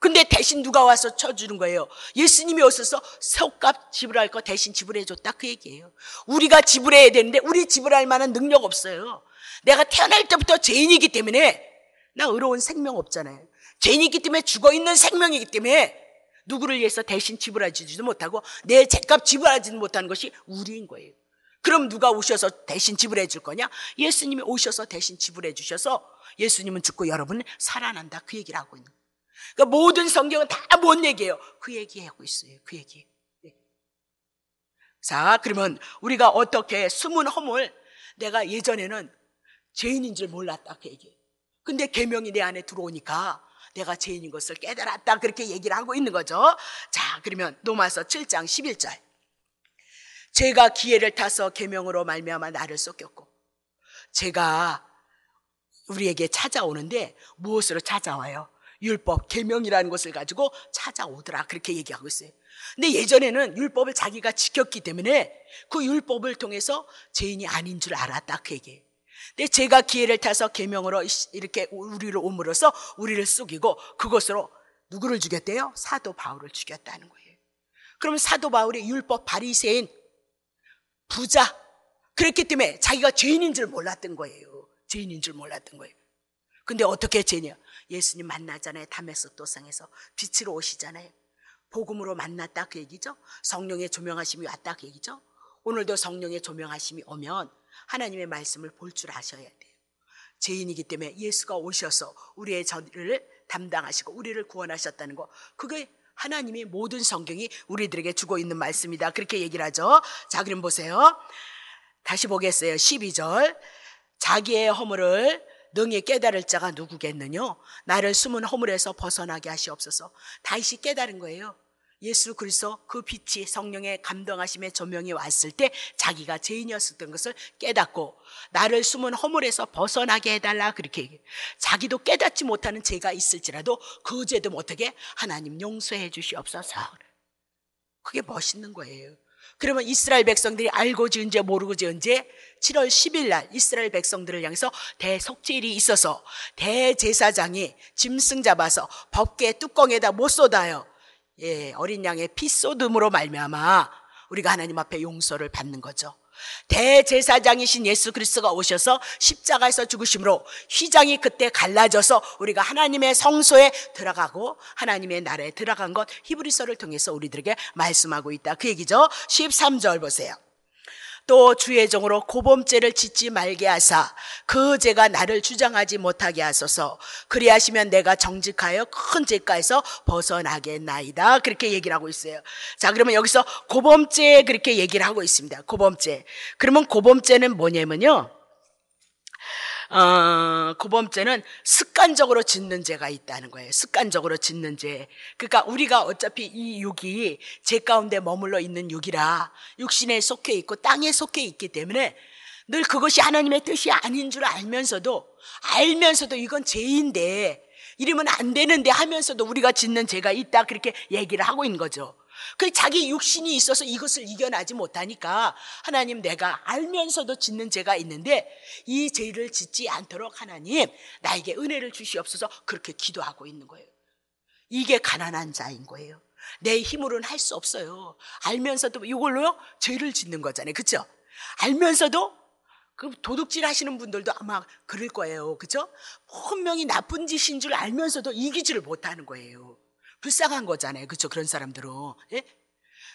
근데 대신 누가 와서 쳐주는 거예요? 예수님이 오셔서 세값 지불할 거 대신 지불해줬다 그 얘기예요. 우리가 지불해야 되는데 우리 지불할 만한 능력 없어요. 내가 태어날 때부터 죄인이기 때문에 나 의로운 생명 없잖아요. 죄인이기 때문에 죽어있는 생명이기 때문에 누구를 위해서 대신 지불하지도 못하고 내 죄값 지불하지도 못하는 것이 우리인 거예요. 그럼 누가 오셔서 대신 지불해 줄 거냐? 예수님이 오셔서 대신 지불해 주셔서 예수님은 죽고 여러분은 살아난다 그 얘기를 하고 있는 거예요. 그러니까 모든 성경은 다 뭔 얘기예요? 그 얘기하고 있어요. 그 얘기. 네. 자, 그러면 우리가 어떻게 숨은 허물 내가 예전에는 죄인인 줄 몰랐다 그 얘기. 근데 계명이 내 안에 들어오니까 내가 죄인인 것을 깨달았다 그렇게 얘기를 하고 있는 거죠. 자, 그러면 로마서 7장 11절. 제가 기회를 타서 계명으로 말미암아 나를 쫓였고 제가 우리에게 찾아오는데 무엇으로 찾아와요? 율법, 계명이라는 것을 가지고 찾아오더라 그렇게 얘기하고 있어요. 근데 예전에는 율법을 자기가 지켰기 때문에 그 율법을 통해서 죄인이 아닌 줄 알았다 그얘기 근데 제가 기회를 타서 계명으로 이렇게 우리를 오므로써 우리를 속이고 그것으로 누구를 죽였대요? 사도 바울을 죽였다는 거예요. 그러면 사도 바울이 율법 바리새인 부자 그렇기 때문에 자기가 죄인인 줄 몰랐던 거예요. 죄인인 줄 몰랐던 거예요. 근데 어떻게 죄냐? 예수님 만나잖아요. 담에서 도상에서 빛으로 오시잖아요. 복음으로 만났다 그 얘기죠. 성령의 조명하심이 왔다 그 얘기죠. 오늘도 성령의 조명하심이 오면 하나님의 말씀을 볼 줄 아셔야 돼요. 죄인이기 때문에 예수가 오셔서 우리의 전를 담당하시고 우리를 구원하셨다는 거 그게 하나님의 모든 성경이 우리들에게 주고 있는 말씀이다. 그렇게 얘기를 하죠. 자, 그럼 보세요. 다시 보겠어요. 12절. 자기의 허물을 능히 깨달을 자가 누구겠느냐? 나를 숨은 허물에서 벗어나게 하시옵소서. 다시 깨달은 거예요. 예수 그리스도 그 빛이 성령의 감동하심의 조명이 왔을 때 자기가 죄인이었었던 것을 깨닫고 나를 숨은 허물에서 벗어나게 해달라 그렇게 얘기해. 자기도 깨닫지 못하는 죄가 있을지라도 그 죄도 못하게 하나님 용서해 주시옵소서. 그게 멋있는 거예요. 그러면 이스라엘 백성들이 알고 지은지 모르고 지은지 7월 10일 날 이스라엘 백성들을 향해서 대속죄일이 있어서 대제사장이 짐승 잡아서 법계 뚜껑에다 못 쏟아요. 예, 어린 양의 피 쏟음으로 말미암아 우리가 하나님 앞에 용서를 받는 거죠. 대제사장이신 예수 그리스도가 오셔서 십자가에서 죽으심으로 휘장이 그때 갈라져서 우리가 하나님의 성소에 들어가고 하나님의 나라에 들어간 것 히브리서를 통해서 우리들에게 말씀하고 있다. 그 얘기죠. 13절 보세요. 또 주의 종으로 고범죄를 짓지 말게 하사 그 죄가 나를 주장하지 못하게 하소서 그리하시면 내가 정직하여 큰 죄가에서 벗어나겠나이다 그렇게 얘기를 하고 있어요 자 그러면 여기서 고범죄 그렇게 얘기를 하고 있습니다 고범죄 그러면 고범죄는 뭐냐면요 어, 고범죄는 그 습관적으로 짓는 죄가 있다는 거예요. 습관적으로 짓는 죄. 그러니까 우리가 어차피 이 육이 죄 가운데 머물러 있는 육이라 육신에 속해 있고 땅에 속해 있기 때문에 늘 그것이 하나님의 뜻이 아닌 줄 알면서도 알면서도 이건 죄인데 이러면 안 되는데 하면서도 우리가 짓는 죄가 있다 그렇게 얘기를 하고 있는 거죠. 그 자기 육신이 있어서 이것을 이겨나지 못하니까 하나님 내가 알면서도 짓는 죄가 있는데 이 죄를 짓지 않도록 하나님 나에게 은혜를 주시옵소서 그렇게 기도하고 있는 거예요. 이게 가난한 자인 거예요. 내 힘으로는 할 수 없어요. 알면서도 이걸로요 죄를 짓는 거잖아요. 그렇죠? 알면서도 그 도둑질 하시는 분들도 아마 그럴 거예요. 그죠? 분명히 나쁜 짓인 줄 알면서도 이기지를 못하는 거예요. 불쌍한 거잖아요. 그렇죠? 그런 사람들은. 예?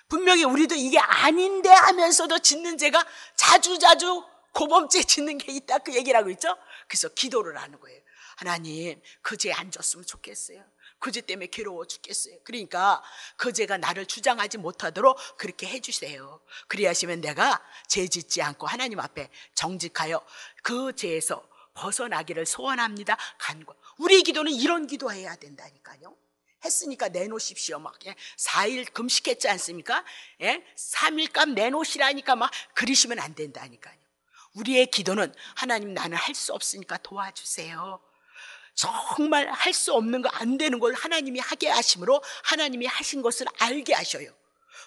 분명히 우리도 이게 아닌데 하면서도 짓는 죄가 자주자주 고범죄 짓는 게 있다 그 얘기를 하고 있죠? 그래서 기도를 하는 거예요. 하나님, 그 죄 안 줬으면 좋겠어요. 그 죄 때문에 괴로워 죽겠어요. 그러니까 그 죄가 나를 주장하지 못하도록 그렇게 해주세요. 그리하시면 내가 죄 짓지 않고 하나님 앞에 정직하여 그 죄에서 벗어나기를 소원합니다. 간과. 우리 기도는 이런 기도해야 된다니까요. 했으니까 내놓으십시오. 막 예? 4일 금식했지 않습니까? 예? 3일간 내놓으시라니까 막 그러시면 안 된다니까요. 우리의 기도는 하나님 나는 할 수 없으니까 도와주세요. 정말 할 수 없는 거 안 되는 걸 하나님이 하게 하심으로 하나님이 하신 것을 알게 하셔요.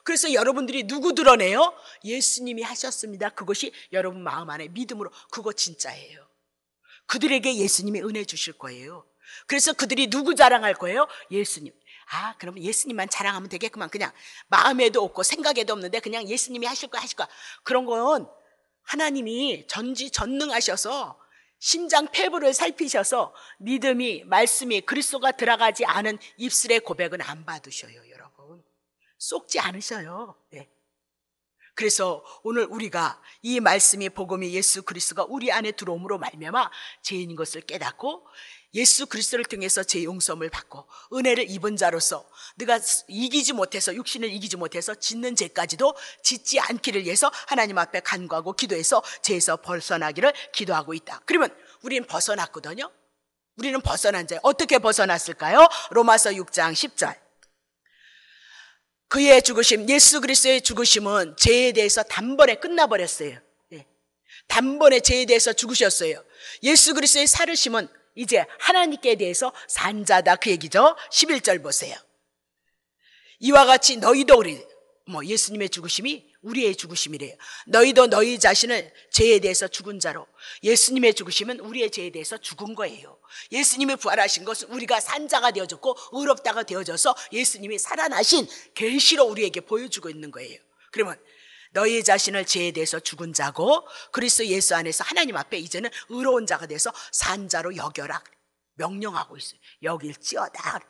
그래서 여러분들이 누구 드러내요? 예수님이 하셨습니다. 그것이 여러분 마음 안에 믿음으로 그거 진짜예요. 그들에게 예수님이 은혜 주실 거예요. 그래서 그들이 누구 자랑할 거예요? 예수님. 아, 그러면 예수님만 자랑하면 되겠구만. 그냥 마음에도 없고 생각에도 없는데 그냥 예수님이 하실 거야, 하실 거야. 그런 건 하나님이 전지 전능하셔서 심장 폐부를 살피셔서 믿음이, 말씀이 그리스도가 들어가지 않은 입술의 고백은 안 받으셔요, 여러분. 쏙지 않으셔요. 네. 그래서 오늘 우리가 이 말씀이 복음이 예수 그리스도가 우리 안에 들어옴으로 말미암아 죄인 것을 깨닫고 예수 그리스도를 통해서 제 용서함을 받고 은혜를 입은 자로서 네가 이기지 못해서 육신을 이기지 못해서 짓는 죄까지도 짓지 않기를 위해서 하나님 앞에 간구하고 기도해서 죄에서 벗어나기를 기도하고 있다. 그러면 우리는 벗어났거든요. 우리는 벗어난 자. 어떻게 벗어났을까요? 로마서 6장 10절. 그의 죽으심, 예수 그리스도의 죽으심은 죄에 대해서 단번에 끝나버렸어요. 예. 단번에 죄에 대해서 죽으셨어요. 예수 그리스도의 살을심은 이제 하나님께 대해서 산자다 그 얘기죠. 11절 보세요. 이와 같이 너희도 우리 뭐 예수님의 죽으심이 우리의 죽으심이래요. 너희도 너희 자신을 죄에 대해서 죽은 자로 예수님의 죽으심은 우리의 죄에 대해서 죽은 거예요. 예수님이 부활하신 것은 우리가 산자가 되어졌고 의롭다가 되어져서 예수님이 살아나신 계시로 우리에게 보여주고 있는 거예요. 그러면 너희 자신을 죄에 대해서 죽은 자고 그리스도 예수 안에서 하나님 앞에 이제는 의로운 자가 돼서 산 자로 여겨라 명령하고 있어요. 여길찌어다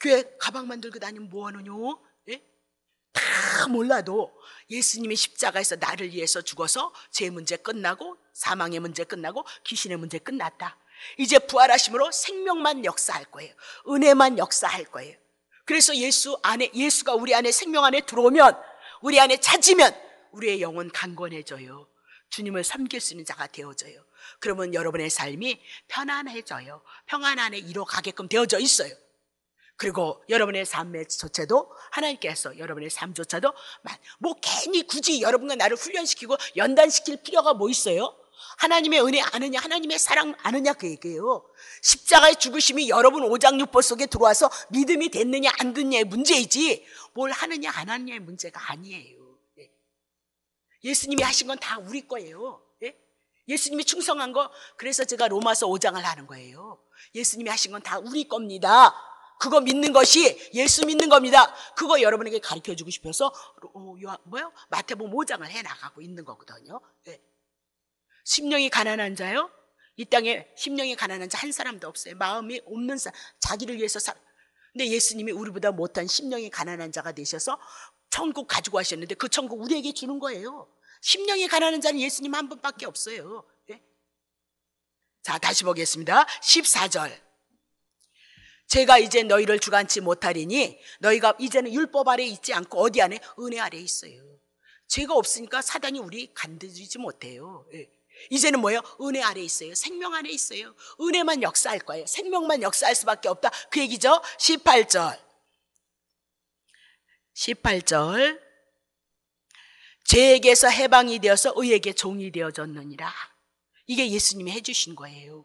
교회 가방만 들고 다니면 뭐하느뇨? 예? 다 몰라도 예수님이 십자가에서 나를 위해서 죽어서 죄 문제 끝나고 사망의 문제 끝나고 귀신의 문제 끝났다. 이제 부활하심으로 생명만 역사할 거예요. 은혜만 역사할 거예요. 그래서 예수 안에, 예수가 우리 안에 생명 안에 들어오면, 우리 안에 찾으면, 우리의 영혼 강건해져요. 주님을 섬길 수 있는 자가 되어져요. 그러면 여러분의 삶이 편안해져요. 평안 안에 이뤄가게끔 되어져 있어요. 그리고 여러분의 삶조차도 의 하나님께서 여러분의 삶조차도 뭐 괜히 굳이 여러분과 나를 훈련시키고 연단시킬 필요가 뭐 있어요? 하나님의 은혜 아느냐, 하나님의 사랑 아느냐 그 얘기예요. 십자가의 죽으심이 여러분 오장육법 속에 들어와서 믿음이 됐느냐 안 됐느냐의 문제이지 뭘 하느냐 안 하느냐의 문제가 아니에요. 예. 예수님이 하신 건 다 우리 거예요. 예. 예수님이 충성한 거 그래서 제가 로마서 5장을 하는 거예요. 예수님이 하신 건 다 우리 겁니다. 그거 믿는 것이 예수 믿는 겁니다. 그거 여러분에게 가르쳐 주고 싶어서 어, 뭐요? 마태복 5장을 해 나가고 있는 거거든요. 예. 심령이 가난한 자요? 이 땅에 심령이 가난한 자 한 사람도 없어요. 마음이 없는 사, 자기를 위해서 살. 근데 예수님이 우리보다 못한 심령이 가난한 자가 되셔서 천국 가지고 하셨는데 그 천국 우리에게 주는 거예요. 심령이 가난한 자는 예수님 한 분밖에 없어요. 네? 자, 다시 보겠습니다. 14절. 제가 이제 너희를 주관치 못하리니 너희가 이제는 율법 아래 있지 않고 어디 안에? 은혜 아래 에 있어요. 죄가 없으니까 사단이 우리 간드리지 못해요. 네. 이제는 뭐예요? 은혜 아래 있어요. 생명 안에 있어요. 은혜만 역사할 거예요. 생명만 역사할 수밖에 없다. 그 얘기죠. 18절. 18절. 죄에게서 해방이 되어서 의에게 종이 되어졌느니라. 이게 예수님이 해주신 거예요.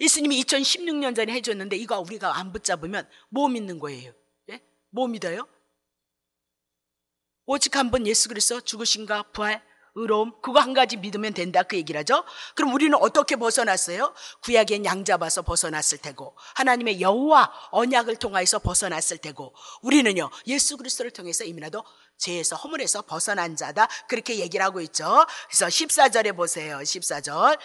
예수님이 2016년 전에 해줬는데 이거 우리가 안 붙잡으면 뭐 믿는 거예요? 예? 뭐 믿어요? 오직 한 번 예수 그리스도 죽으신가 부활 의로움 그거 한 가지 믿으면 된다 그 얘기를 하죠. 그럼 우리는 어떻게 벗어났어요? 구약엔 양 잡아서 벗어났을 테고 하나님의 여호와 언약을 통하여서 벗어났을 테고 우리는요 예수 그리스도를 통해서 이미나도 죄에서 허물에서 벗어난 자다 그렇게 얘기를 하고 있죠. 그래서 14절에 보세요. 14절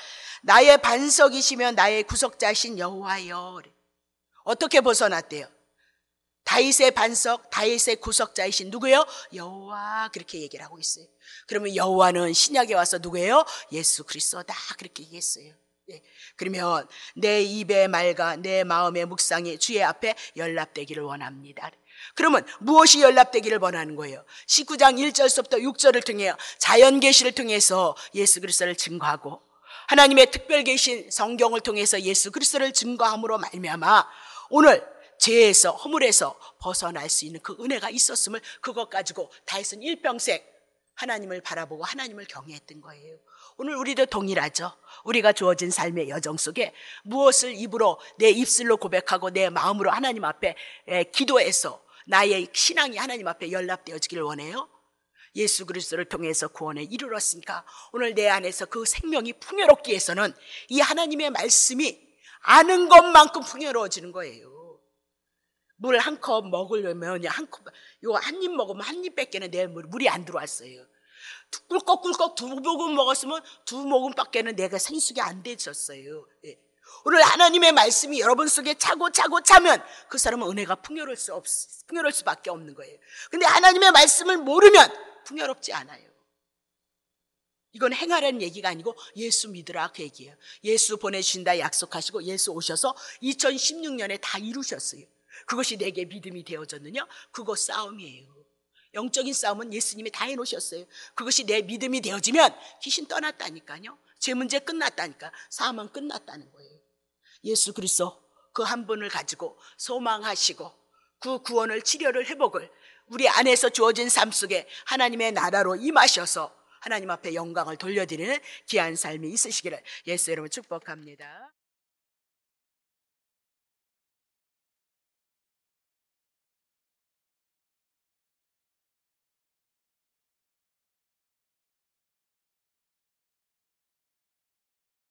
나의 반석이시며 나의 구속자신 여호와여 어떻게 벗어났대요? 다윗의 반석, 다윗의 구석자이신 누구예요? 여호와 그렇게 얘기를 하고 있어요. 그러면 여호와는 신약에 와서 누구예요? 예수 그리스도다 그렇게 얘기했어요. 예. 그러면 내 입의 말과 내 마음의 묵상이 주의 앞에 연락되기를 원합니다. 그러면 무엇이 연락되기를 원하는 거예요? 19장 1절서부터 6절을 통해 자연 계시를 통해서 예수 그리스도를 증거하고 하나님의 특별 계신 성경을 통해서 예수 그리스도를 증거함으로 말미암아 오늘 죄에서 허물에서 벗어날 수 있는 그 은혜가 있었음을 그것 가지고 다윗은 일평생 하나님을 바라보고 하나님을 경외했던 거예요. 오늘 우리도 동일하죠. 우리가 주어진 삶의 여정 속에 무엇을 입으로 내 입술로 고백하고 내 마음으로 하나님 앞에 기도해서 나의 신앙이 하나님 앞에 연락되어지기를 원해요. 예수 그리스도를 통해서 구원에 이르렀으니까 오늘 내 안에서 그 생명이 풍요롭기 위해서는 이 하나님의 말씀이 아는 것만큼 풍요로워지는 거예요. 물한컵 먹으려면 한 컵, 이거 한입 먹으면 한 입밖에는 내 물, 물이 안 들어왔어요. 꿀꺽꿀꺽 두 모금 먹었으면 두 모금밖에는 내가 생수가 안 되셨어요. 예. 오늘 하나님의 말씀이 여러분 속에 차고 차고 차면 그 사람은 은혜가 풍요로울 수 없, 풍요로울 수밖에 없는 거예요. 근데 하나님의 말씀을 모르면 풍요롭지 않아요. 이건 행하라는 얘기가 아니고 예수 믿으라 그 얘기예요. 예수 보내신다 약속하시고 예수 오셔서 2016년에 다 이루셨어요. 그것이 내게 믿음이 되어졌느냐? 그거 싸움이에요. 영적인 싸움은 예수님이 다 해놓으셨어요. 그것이 내 믿음이 되어지면 귀신 떠났다니까요. 제 문제 끝났다니까. 사망 끝났다는 거예요. 예수 그리스도 그 한 분을 가지고 소망하시고 그 구원을 치료를 회복을 우리 안에서 주어진 삶 속에 하나님의 나라로 임하셔서 하나님 앞에 영광을 돌려드리는 귀한 삶이 있으시기를 예수 여러분 축복합니다.